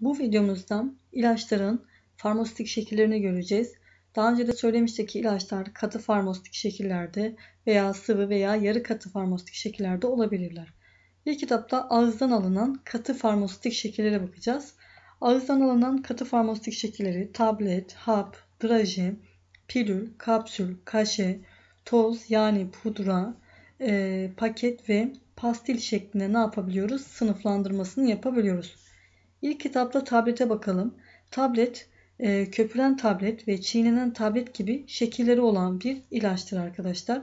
Bu videomuzda ilaçların farmasötik şekillerini göreceğiz. Daha önce de söylemiştik ki ilaçlar katı farmasötik şekillerde veya sıvı veya yarı katı farmasötik şekillerde olabilirler. Bir kitapta ağızdan alınan katı farmasötik şekillere bakacağız. Ağızdan alınan katı farmasötik şekilleri tablet, hap, draje, pilül, kapsül, kaşe, toz yani pudra, e, paket ve pastil şeklinde ne yapabiliyoruz? Sınıflandırmasını yapabiliyoruz. İlk kitapta tablete bakalım. Tablet, e, köpüren tablet ve çiğnenen tablet gibi şekilleri olan bir ilaçtır arkadaşlar.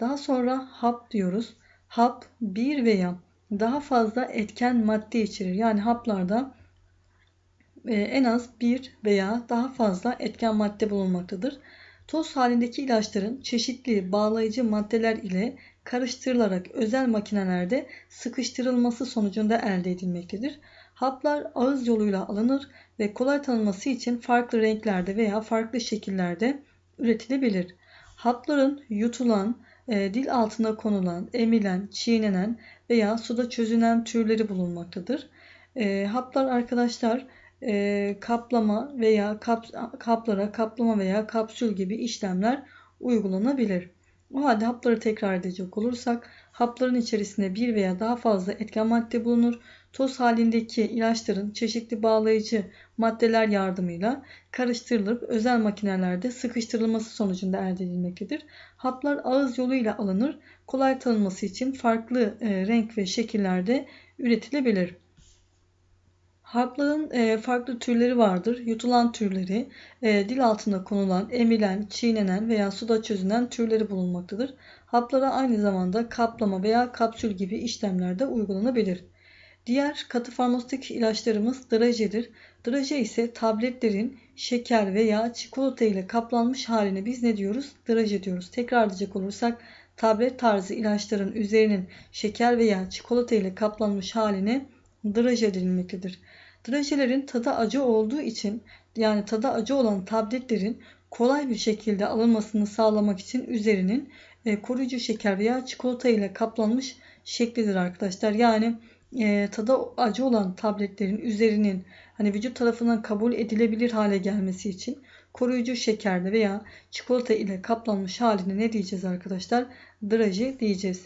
Daha sonra hap diyoruz. Hap bir veya daha fazla etken madde içerir. Yani haplarda e, en az bir veya daha fazla etken madde bulunmaktadır. Toz halindeki ilaçların çeşitli bağlayıcı maddeler ile karıştırılarak özel makinelerde sıkıştırılması sonucunda elde edilmektedir. Haplar ağız yoluyla alınır ve kolay tanınması için farklı renklerde veya farklı şekillerde üretilebilir. Hapların yutulan, e, dil altına konulan, emilen, çiğnenen veya suda çözünen türleri bulunmaktadır. E, haplar arkadaşlar e, kaplama veya kap, kaplara kaplama veya kapsül gibi işlemler uygulanabilir. O halde hapları tekrar edecek olursak hapların içerisinde bir veya daha fazla etken madde bulunur toz halindeki ilaçların çeşitli bağlayıcı maddeler yardımıyla karıştırılıp özel makinelerde sıkıştırılması sonucunda elde edilmektedir. Haplar ağız yoluyla alınır, kolay tanınması için farklı e, renk ve şekillerde üretilebilir. Harpların e, farklı türleri vardır. Yutulan türleri, e, dil altında konulan, emilen, çiğnenen veya suda çözünen türleri bulunmaktadır. Haplara aynı zamanda kaplama veya kapsül gibi işlemler de uygulanabilir. Diğer katı katafarmastik ilaçlarımız drajedir. Draje ise tabletlerin şeker veya çikolata ile kaplanmış haline biz ne diyoruz? Draje diyoruz. Tekrar edecek olursak tablet tarzı ilaçların üzerinin şeker veya çikolata ile kaplanmış haline draje denilmektedir. Drajelerin tadı acı olduğu için yani tadı acı olan tabletlerin kolay bir şekilde alınmasını sağlamak için üzerinin e, koruyucu şeker veya çikolata ile kaplanmış şeklidir arkadaşlar. Yani e, tadı acı olan tabletlerin üzerinin hani vücut tarafından kabul edilebilir hale gelmesi için koruyucu şekerle veya çikolata ile kaplanmış haline ne diyeceğiz arkadaşlar? Draji diyeceğiz.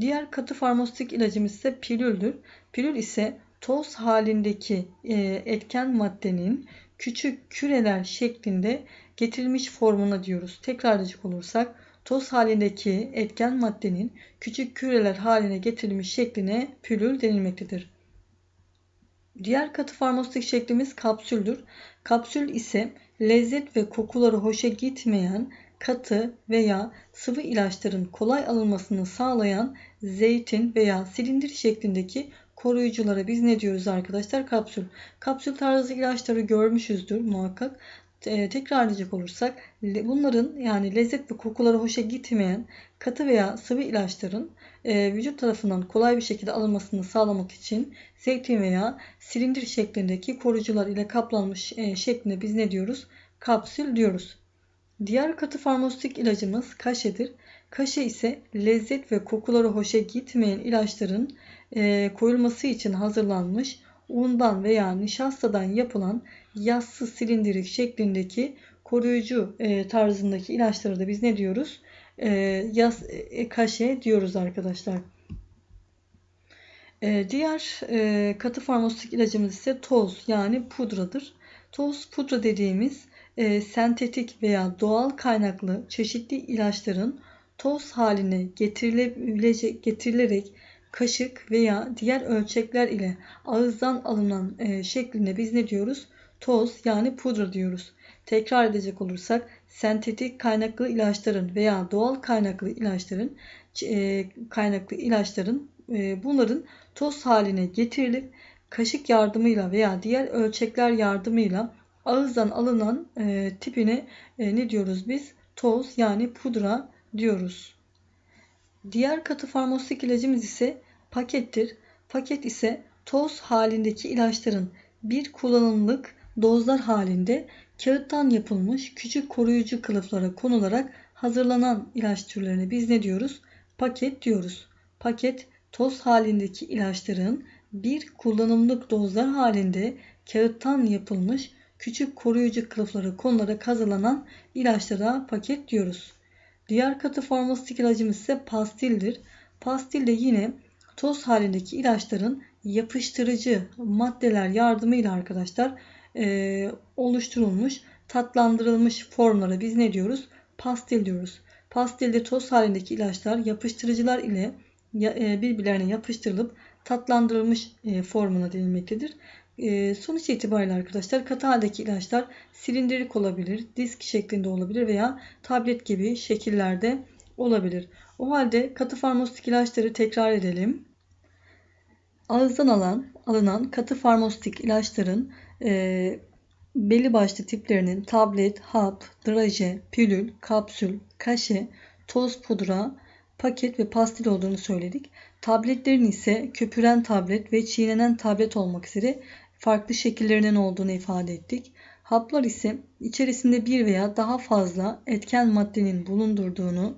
Diğer katı farmasötik ilacımız ise pilüldür. Pilül ise toz halindeki e, etken maddenin küçük küreler şeklinde getirilmiş formuna diyoruz. Tekrarlayacak olursak toz halindeki etken maddenin küçük küreler haline getirilmiş şekline pürül denilmektedir. Diğer katı farmasötik şeklimiz kapsüldür. Kapsül ise lezzet ve kokuları hoşa gitmeyen katı veya sıvı ilaçların kolay alınmasını sağlayan zeytin veya silindir şeklindeki koruyuculara biz ne diyoruz arkadaşlar? Kapsül. Kapsül tarzı ilaçları görmüşüzdür muhakkak. Tekrar edecek olursak bunların yani lezzet ve kokuları hoşa gitmeyen katı veya sıvı ilaçların e, vücut tarafından kolay bir şekilde alınmasını sağlamak için zeytin veya silindir şeklindeki korucular ile kaplanmış e, şeklinde biz ne diyoruz? Kapsül diyoruz. Diğer katı farmasötik ilacımız kaşedir. Kaşe ise lezzet ve kokuları hoşa gitmeyen ilaçların e, koyulması için hazırlanmış undan veya nişastadan yapılan yassı silindirik şeklindeki koruyucu e, tarzındaki ilaçlara da biz ne diyoruz? E, yas, e, kaşe diyoruz arkadaşlar. E, diğer e, katı farmasötik ilacımız ise toz yani pudradır. Toz pudra dediğimiz e, sentetik veya doğal kaynaklı çeşitli ilaçların toz haline getirilebilecek getirilerek kaşık veya diğer ölçekler ile ağızdan alınan e, şekline biz ne diyoruz? Toz yani pudra diyoruz. Tekrar edecek olursak sentetik kaynaklı ilaçların veya doğal kaynaklı ilaçların e, kaynaklı ilaçların e, bunların toz haline getirilip kaşık yardımıyla veya diğer ölçekler yardımıyla ağızdan alınan e, tipine e, ne diyoruz biz? Toz yani pudra diyoruz. Diğer katı farmasötik ilacımız ise pakettir. Paket ise toz halindeki ilaçların bir kullanımlık dozlar halinde kağıttan yapılmış küçük koruyucu kılıflara konularak hazırlanan ilaç türlerine biz ne diyoruz? Paket diyoruz. Paket toz halindeki ilaçların bir kullanımlık dozlar halinde kağıttan yapılmış küçük koruyucu kılıflara konularak hazırlanan ilaçlara paket diyoruz. Diğer katı farmasötik ilacımız ise pastildir. Pastil de yine toz halindeki ilaçların yapıştırıcı maddeler yardımıyla arkadaşlar e, oluşturulmuş, tatlandırılmış formlara biz ne diyoruz? Pastil diyoruz. Pastilde toz halindeki ilaçlar yapıştırıcılar ile e, birbirlerine yapıştırılıp tatlandırılmış e, formuna denilmektedir. Ee, sonuç itibariyle arkadaşlar katı haldeki ilaçlar silindirik olabilir, disk şeklinde olabilir veya tablet gibi şekillerde olabilir. O halde katı farmasötik ilaçları tekrar edelim. Ağızdan alan, alınan katı farmasötik ilaçların e, belli başlı tiplerinin tablet, hap, draje, pilül, kapsül, kaşe, toz pudra, paket ve pastil olduğunu söyledik. Tabletlerin ise köpüren tablet ve çiğnenen tablet olmak üzere farklı şekillerinin olduğunu ifade ettik. Haplar ise içerisinde bir veya daha fazla etken maddenin bulundurduğunu,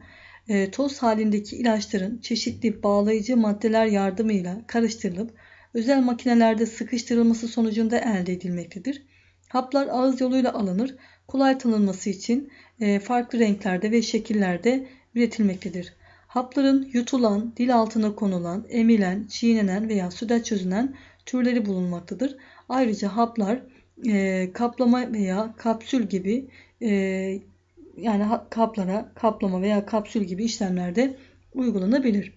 e, toz halindeki ilaçların çeşitli bağlayıcı maddeler yardımıyla karıştırılıp özel makinelerde sıkıştırılması sonucunda elde edilmektedir. Haplar ağız yoluyla alınır, kolay tanınması için e, farklı renklerde ve şekillerde üretilmektedir. Hapların yutulan, dil altına konulan, emilen, çiğnenen veya süde çözünen türleri bulunmaktadır. Ayrıca haplar e, kaplama veya kapsül gibi e, yani kaplara kaplama veya kapsül gibi işlemlerde uygulanabilir.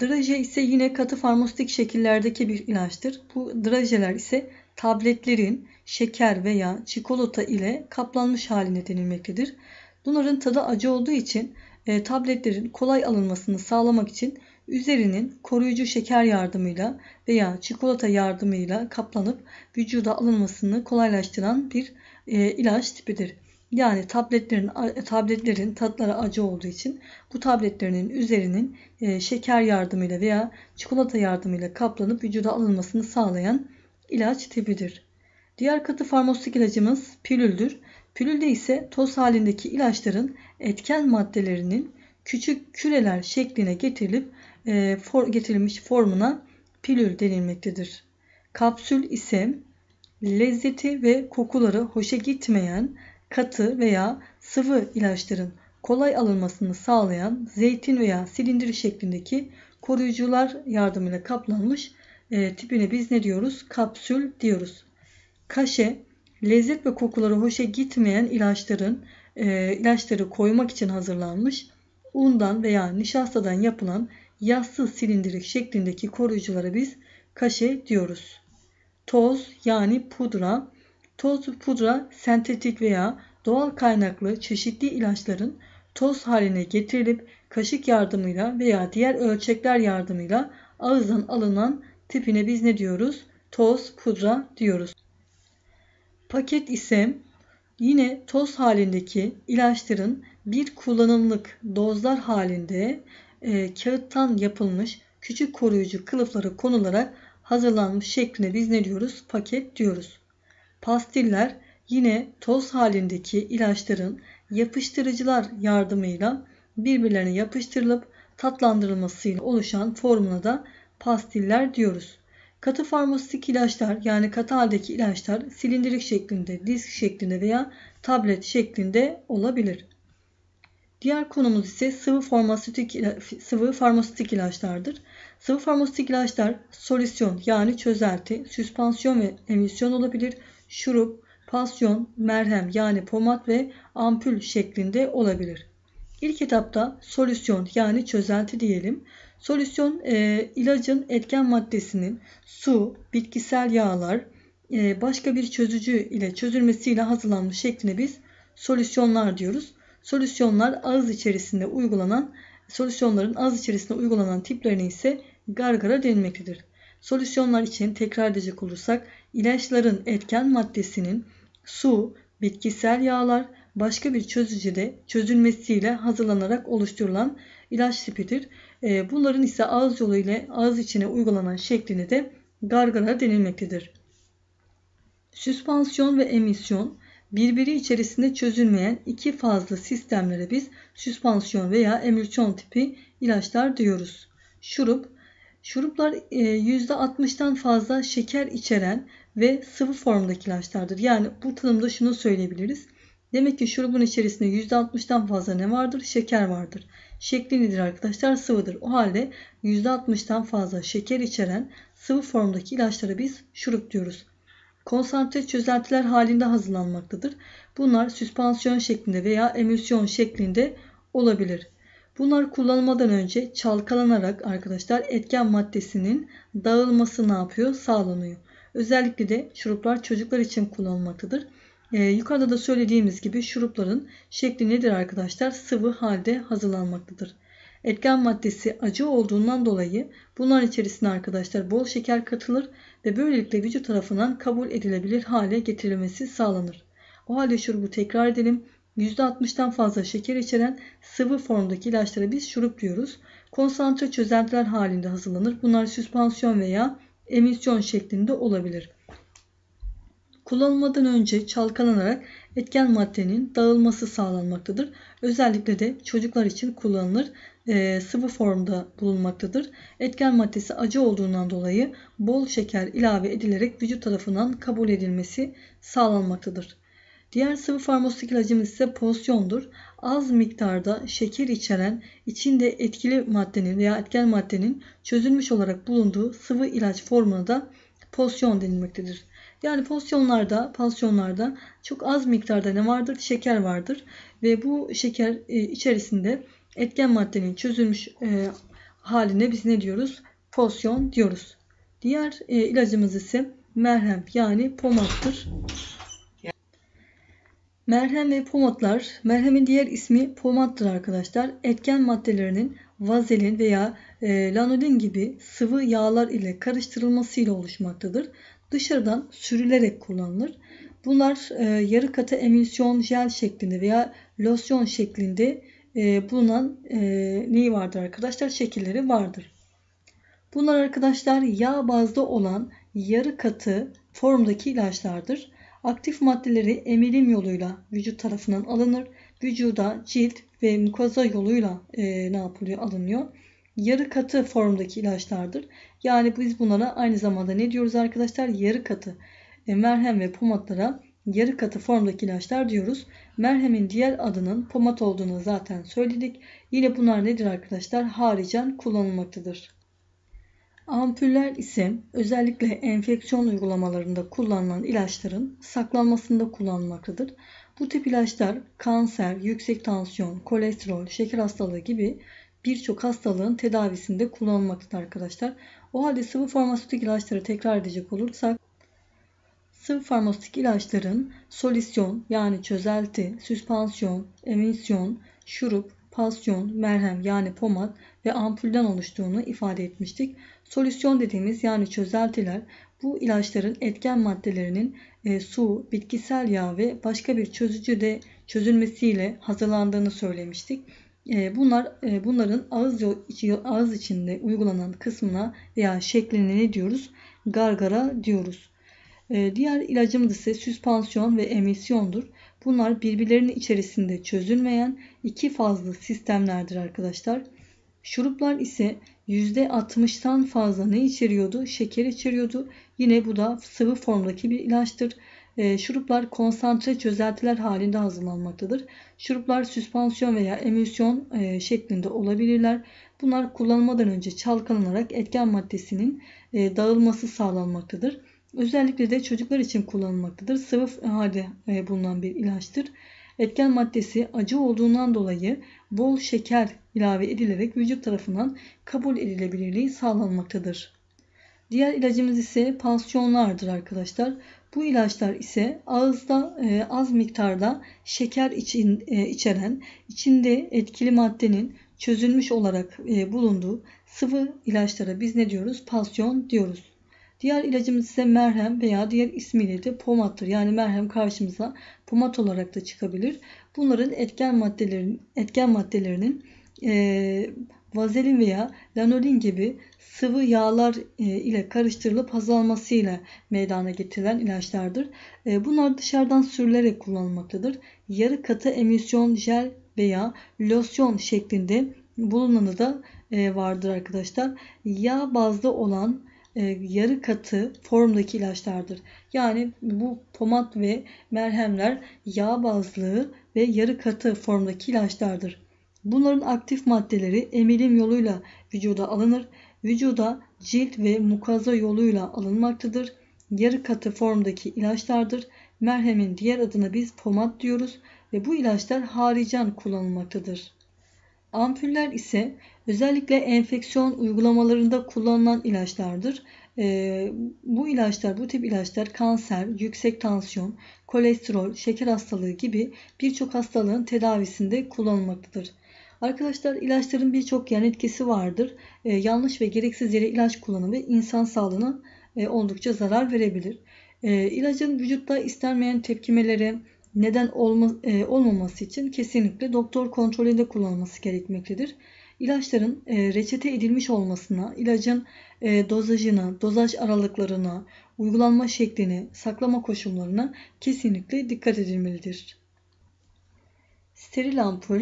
Draje ise yine katı farmasötik şekillerdeki bir ilaçtır. Bu drajeler ise tabletlerin şeker veya çikolata ile kaplanmış haline denilmektedir. Bunların tadı acı olduğu için e, tabletlerin kolay alınmasını sağlamak için Üzerinin koruyucu şeker yardımıyla veya çikolata yardımıyla kaplanıp vücuda alınmasını kolaylaştıran bir e, ilaç tipidir. Yani tabletlerin e, tabletlerin tatları acı olduğu için bu tabletlerinin üzerinin e, şeker yardımıyla veya çikolata yardımıyla kaplanıp vücuda alınmasını sağlayan ilaç tipidir. Diğer katı farmasötik ilacımız pilüldür. Pilülde ise toz halindeki ilaçların etken maddelerinin küçük küreler şekline getirilip e, for, getirilmiş formuna pilül denilmektedir. Kapsül ise lezzeti ve kokuları hoşa gitmeyen katı veya sıvı ilaçların kolay alınmasını sağlayan zeytin veya silindir şeklindeki koruyucular yardımıyla kaplanmış e, tipine biz ne diyoruz? Kapsül diyoruz. Kaşe lezzet ve kokuları hoşa gitmeyen ilaçların e, ilaçları koymak için hazırlanmış undan veya nişastadan yapılan yassı silindirik şeklindeki koruyuculara biz kaşe diyoruz. Toz yani pudra. Toz pudra sentetik veya doğal kaynaklı çeşitli ilaçların toz haline getirilip kaşık yardımıyla veya diğer ölçekler yardımıyla ağızdan alınan tipine biz ne diyoruz? Toz pudra diyoruz. Paket ise yine toz halindeki ilaçların bir kullanımlık dozlar halinde e, kağıttan yapılmış küçük koruyucu kılıfları konularak hazırlanmış şekline biz ne diyoruz? Paket diyoruz. Pastiller yine toz halindeki ilaçların yapıştırıcılar yardımıyla birbirlerine yapıştırılıp tatlandırılmasıyla oluşan formuna da pastiller diyoruz. Katı farmasötik ilaçlar yani katı haldeki ilaçlar silindirik şeklinde, disk şeklinde veya tablet şeklinde olabilir. Diğer konumuz ise sıvı farmasötik, sıvı farmasötik ilaçlardır. Sıvı farmasötik ilaçlar solüsyon yani çözelti, süspansiyon ve emülsiyon olabilir, şurup, pasyon, merhem yani pomat ve ampul şeklinde olabilir. İlk etapta solüsyon yani çözelti diyelim. Solüsyon e, ilacın etken maddesinin su, bitkisel yağlar, e, başka bir çözücü ile çözülmesiyle hazırlanmış şekline biz solüsyonlar diyoruz. Solüsyonlar ağız içerisinde uygulanan solüsyonların ağız içerisinde uygulanan tiplerine ise gargara denilmektedir. Solüsyonlar için tekrar edecek olursak ilaçların etken maddesinin su, bitkisel yağlar, başka bir çözücüde çözülmesiyle hazırlanarak oluşturulan ilaç tipidir. Ee, bunların ise ağız yolu ile ağız içine uygulanan şekline de gargara denilmektedir. Süspansiyon ve emisyon birbiri içerisinde çözülmeyen iki fazlı sistemlere biz süspansiyon veya emülsiyon tipi ilaçlar diyoruz. Şurup Şuruplar %60'dan e, fazla şeker içeren ve sıvı formdaki ilaçlardır. Yani bu tanımda şunu söyleyebiliriz. Demek ki şurubun içerisinde %60'dan fazla ne vardır? Şeker vardır. Şekli nedir arkadaşlar? Sıvıdır. O halde %60'dan fazla şeker içeren sıvı formdaki ilaçlara biz şurup diyoruz konsantre çözeltiler halinde hazırlanmaktadır. Bunlar süspansiyon şeklinde veya emülsiyon şeklinde olabilir. Bunlar kullanılmadan önce çalkalanarak arkadaşlar etken maddesinin dağılması ne yapıyor? Sağlanıyor. Özellikle de şuruplar çocuklar için kullanılmaktadır. Ee, yukarıda da söylediğimiz gibi şurupların şekli nedir arkadaşlar? Sıvı halde hazırlanmaktadır. Etken maddesi acı olduğundan dolayı bunların içerisine arkadaşlar bol şeker katılır ve böylelikle vücut tarafından kabul edilebilir hale getirilmesi sağlanır. O halde şurubu tekrar edelim. %60'dan fazla şeker içeren sıvı formdaki ilaçlara biz şurup diyoruz. Konsantre çözeltiler halinde hazırlanır. Bunlar süspansiyon veya emisyon şeklinde olabilir. Kullanılmadan önce çalkalanarak etken maddenin dağılması sağlanmaktadır. Özellikle de çocuklar için kullanılır. E, sıvı formda bulunmaktadır. Etken maddesi acı olduğundan dolayı bol şeker ilave edilerek vücut tarafından kabul edilmesi sağlanmaktadır. Diğer sıvı farmasötik ilacımız ise pozisyondur. Az miktarda şeker içeren içinde etkili maddenin veya etken maddenin çözülmüş olarak bulunduğu sıvı ilaç formuna da pozisyon denilmektedir. Yani pozisyonlarda, pansiyonlarda çok az miktarda ne vardır? Şeker vardır ve bu şeker e, içerisinde etken maddenin çözülmüş e, haline biz ne diyoruz? Fosyon diyoruz. Diğer e, ilacımız ise merhem yani pomattır. Merhem ve pomatlar, merhemin diğer ismi pomattır arkadaşlar. Etken maddelerinin vazelin veya e, lanolin gibi sıvı yağlar ile karıştırılmasıyla oluşmaktadır. Dışarıdan sürülerek kullanılır. Bunlar e, yarı katı emülsiyon, jel şeklinde veya losyon şeklinde e, bulunan e, neyi vardır arkadaşlar? Şekilleri vardır. Bunlar arkadaşlar yağ bazda olan yarı katı formdaki ilaçlardır. Aktif maddeleri emilim yoluyla vücut tarafından alınır. Vücuda cilt ve mukoza yoluyla e, ne yapılıyor? Alınıyor. Yarı katı formdaki ilaçlardır. Yani biz bunlara aynı zamanda ne diyoruz arkadaşlar? Yarı katı e, merhem ve pomatlara yarı katı formdaki ilaçlar diyoruz. Merhemin diğer adının pomat olduğunu zaten söyledik. Yine bunlar nedir arkadaşlar? Haricen kullanılmaktadır. Ampuller ise özellikle enfeksiyon uygulamalarında kullanılan ilaçların saklanmasında kullanılmaktadır. Bu tip ilaçlar kanser, yüksek tansiyon, kolesterol, şeker hastalığı gibi birçok hastalığın tedavisinde kullanılmaktadır arkadaşlar. O halde sıvı farmasötik ilaçları tekrar edecek olursak Sıvı farmasötik ilaçların solüsyon yani çözelti, süspansiyon, emisyon, şurup, pasyon, merhem yani pomat ve ampulden oluştuğunu ifade etmiştik. Solüsyon dediğimiz yani çözeltiler bu ilaçların etken maddelerinin e, su, bitkisel yağ ve başka bir çözücüde çözülmesiyle hazırlandığını söylemiştik. E, bunlar e, bunların ağız ağız içinde uygulanan kısmına veya şekline ne diyoruz? Gargara diyoruz. E, diğer ilacımız ise süspansiyon ve emisyondur. Bunlar birbirlerinin içerisinde çözülmeyen iki fazlı sistemlerdir arkadaşlar. Şuruplar ise %60'tan fazla ne içeriyordu? Şeker içeriyordu. Yine bu da sıvı formdaki bir ilaçtır. Ee, şuruplar konsantre çözeltiler halinde hazırlanmaktadır. Şuruplar süspansiyon veya emülsiyon e, şeklinde olabilirler. Bunlar kullanmadan önce çalkalanarak etken maddesinin e, dağılması sağlanmaktadır. Özellikle de çocuklar için kullanılmaktadır. Sıvı halde bulunan bir ilaçtır. Etken maddesi acı olduğundan dolayı bol şeker ilave edilerek vücut tarafından kabul edilebilirliği sağlanmaktadır. Diğer ilacımız ise pansiyonlardır arkadaşlar. Bu ilaçlar ise ağızda e, az miktarda şeker için, e, içeren, içinde etkili maddenin çözülmüş olarak e, bulunduğu sıvı ilaçlara biz ne diyoruz? Pansiyon diyoruz. Diğer ilacımız ise merhem veya diğer ismiyle de pomattır. Yani merhem karşımıza pomat olarak da çıkabilir. Bunların etken maddelerin etken maddelerinin e, vazelin veya lanolin gibi sıvı yağlar e, ile karıştırılıp haz meydana getirilen ilaçlardır. E, bunlar dışarıdan sürülerek kullanılmaktadır. Yarı katı emisyon jel veya losyon şeklinde bulunanı da e, vardır arkadaşlar. Yağ bazlı olan e, yarı katı formdaki ilaçlardır. Yani bu pomat ve merhemler yağ bazlı ve yarı katı formdaki ilaçlardır. Bunların aktif maddeleri emilim yoluyla vücuda alınır. Vücuda cilt ve mukaza yoluyla alınmaktadır. Yarı katı formdaki ilaçlardır. Merhemin diğer adına biz pomat diyoruz ve bu ilaçlar haricen kullanılmaktadır. Ampuller ise özellikle enfeksiyon uygulamalarında kullanılan ilaçlardır. Ee, bu ilaçlar, bu tip ilaçlar kanser, yüksek tansiyon, kolesterol, şeker hastalığı gibi birçok hastalığın tedavisinde kullanılmaktadır. Arkadaşlar ilaçların birçok yan etkisi vardır. Ee, yanlış ve gereksiz yere ilaç kullanımı insan sağlığına e, oldukça zarar verebilir. Ee, ilacın vücutta istenmeyen tepkimelere, neden olma, e, olmaması için kesinlikle doktor kontrolünde kullanılması gerekmektedir. İlaçların e, reçete edilmiş olmasına, ilacın e, dozajına, dozaj aralıklarına, uygulanma şeklini, saklama koşullarına kesinlikle dikkat edilmelidir. Steril ampul,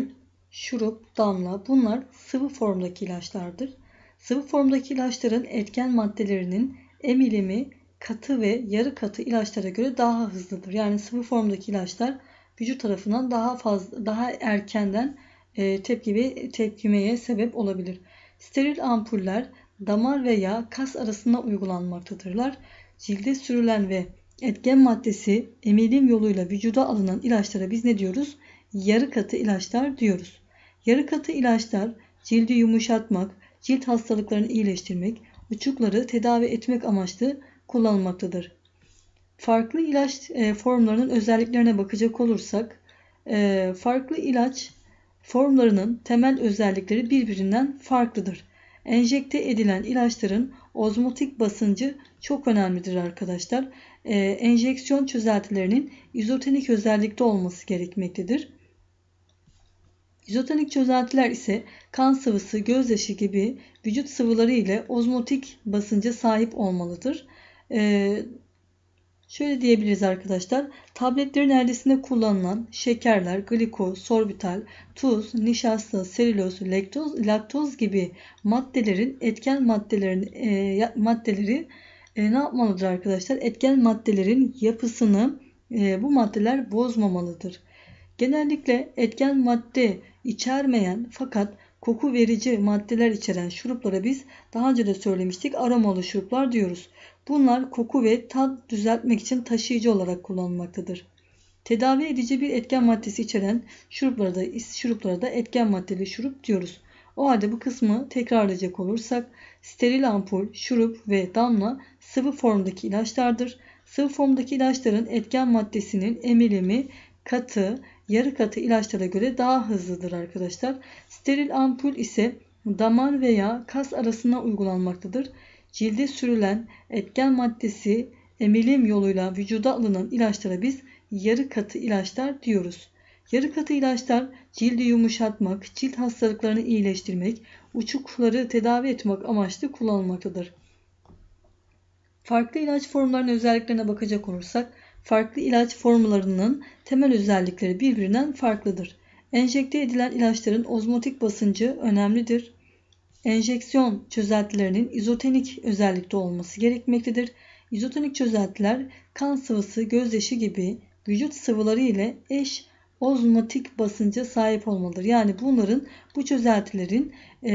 şurup, damla bunlar sıvı formdaki ilaçlardır. Sıvı formdaki ilaçların etken maddelerinin emilimi katı ve yarı katı ilaçlara göre daha hızlıdır. Yani sıvı formdaki ilaçlar vücut tarafından daha fazla daha erkenden e, tepki ve tepkimeye sebep olabilir. Steril ampuller damar veya kas arasında uygulanmaktadırlar. Cilde sürülen ve etken maddesi emilim yoluyla vücuda alınan ilaçlara biz ne diyoruz? Yarı katı ilaçlar diyoruz. Yarı katı ilaçlar cildi yumuşatmak, cilt hastalıklarını iyileştirmek, uçukları tedavi etmek amaçlı kullanılmaktadır. Farklı ilaç e, formlarının özelliklerine bakacak olursak e, farklı ilaç formlarının temel özellikleri birbirinden farklıdır. Enjekte edilen ilaçların ozmotik basıncı çok önemlidir arkadaşlar. E, enjeksiyon çözeltilerinin izotenik özellikte olması gerekmektedir. İzotenik çözeltiler ise kan sıvısı, gözyaşı gibi vücut sıvıları ile ozmotik basınca sahip olmalıdır. Ee, şöyle diyebiliriz arkadaşlar. Tabletlerin erdesinde kullanılan şekerler, glikoz, sorbital, tuz, nişasta, selüloz, lektoz, laktoz gibi maddelerin etken maddelerin e, maddeleri e, ne yapmalıdır arkadaşlar? Etken maddelerin yapısını e, bu maddeler bozmamalıdır. Genellikle etken madde içermeyen fakat koku verici maddeler içeren şuruplara biz daha önce de söylemiştik aromalı şuruplar diyoruz. Bunlar koku ve tat düzeltmek için taşıyıcı olarak kullanılmaktadır. Tedavi edici bir etken maddesi içeren şuruplara da, şuruplara da etken maddeli şurup diyoruz. O halde bu kısmı tekrarlayacak olursak steril ampul, şurup ve damla sıvı formdaki ilaçlardır. Sıvı formdaki ilaçların etken maddesinin emilimi katı, yarı katı ilaçlara göre daha hızlıdır arkadaşlar. Steril ampul ise damar veya kas arasına uygulanmaktadır cilde sürülen etken maddesi emilim yoluyla vücuda alınan ilaçlara biz yarı katı ilaçlar diyoruz. Yarı katı ilaçlar cildi yumuşatmak, cilt hastalıklarını iyileştirmek, uçukları tedavi etmek amaçlı kullanılmaktadır. Farklı ilaç formlarının özelliklerine bakacak olursak, farklı ilaç formlarının temel özellikleri birbirinden farklıdır. Enjekte edilen ilaçların ozmotik basıncı önemlidir enjeksiyon çözeltilerinin izotenik özellikte olması gerekmektedir. İzotenik çözeltiler kan sıvısı, gözyaşı gibi vücut sıvıları ile eş ozmotik basınca sahip olmalıdır. Yani bunların bu çözeltilerin e,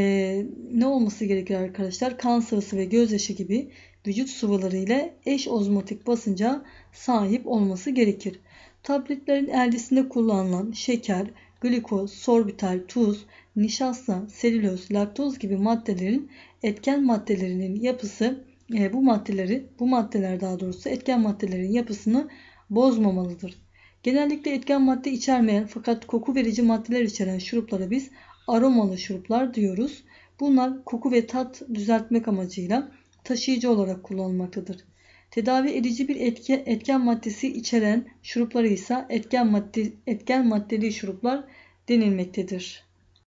ne olması gerekir arkadaşlar? Kan sıvısı ve gözyaşı gibi vücut sıvıları ile eş ozmotik basınca sahip olması gerekir. Tabletlerin eldesinde kullanılan şeker, glikoz, sorbital, tuz nişasta, selüloz, laktoz gibi maddelerin etken maddelerinin yapısı e, bu maddeleri bu maddeler daha doğrusu etken maddelerin yapısını bozmamalıdır. Genellikle etken madde içermeyen fakat koku verici maddeler içeren şuruplara biz aromalı şuruplar diyoruz. Bunlar koku ve tat düzeltmek amacıyla taşıyıcı olarak kullanılmaktadır. Tedavi edici bir etke, etken maddesi içeren şurupları ise etken, madde, etken maddeli şuruplar denilmektedir.